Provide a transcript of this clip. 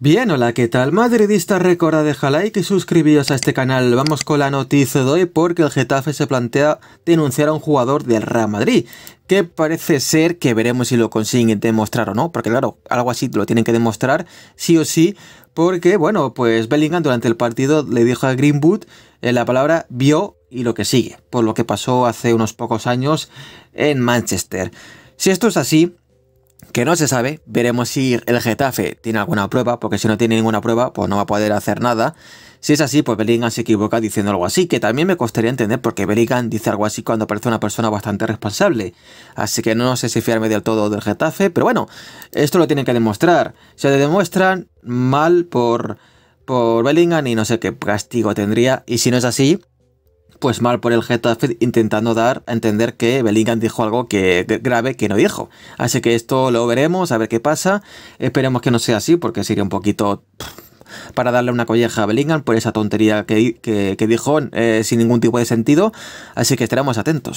Bien, hola, ¿qué tal? Madridista recorda deja like y suscribíos a este canal. Vamos con la noticia de hoy porque el Getafe se plantea denunciar a un jugador del Real Madrid, que parece ser que veremos si lo consiguen demostrar o no, porque claro, algo así lo tienen que demostrar sí o sí, porque bueno, pues Bellingham durante el partido le dijo a Greenwood eh, la palabra vio y lo que sigue, por lo que pasó hace unos pocos años en Manchester. Si esto es así, que no se sabe. Veremos si el Getafe tiene alguna prueba, porque si no tiene ninguna prueba, pues no va a poder hacer nada. Si es así, pues Bellingham se equivoca diciendo algo así, que también me costaría entender porque Bellingham dice algo así cuando parece una persona bastante responsable. Así que no sé si fiarme del todo del Getafe, pero bueno, esto lo tienen que demostrar. Se le demuestran mal por, por Bellingham y no sé qué castigo tendría. Y si no es así, pues mal por el Getafe intentando dar a entender que Bellingham dijo algo que grave que no dijo. Así que esto lo veremos, a ver qué pasa. Esperemos que no sea así porque sería un poquito para darle una colleja a Bellingham por esa tontería que, dijo eh, sin ningún tipo de sentido. Así que estaremos atentos.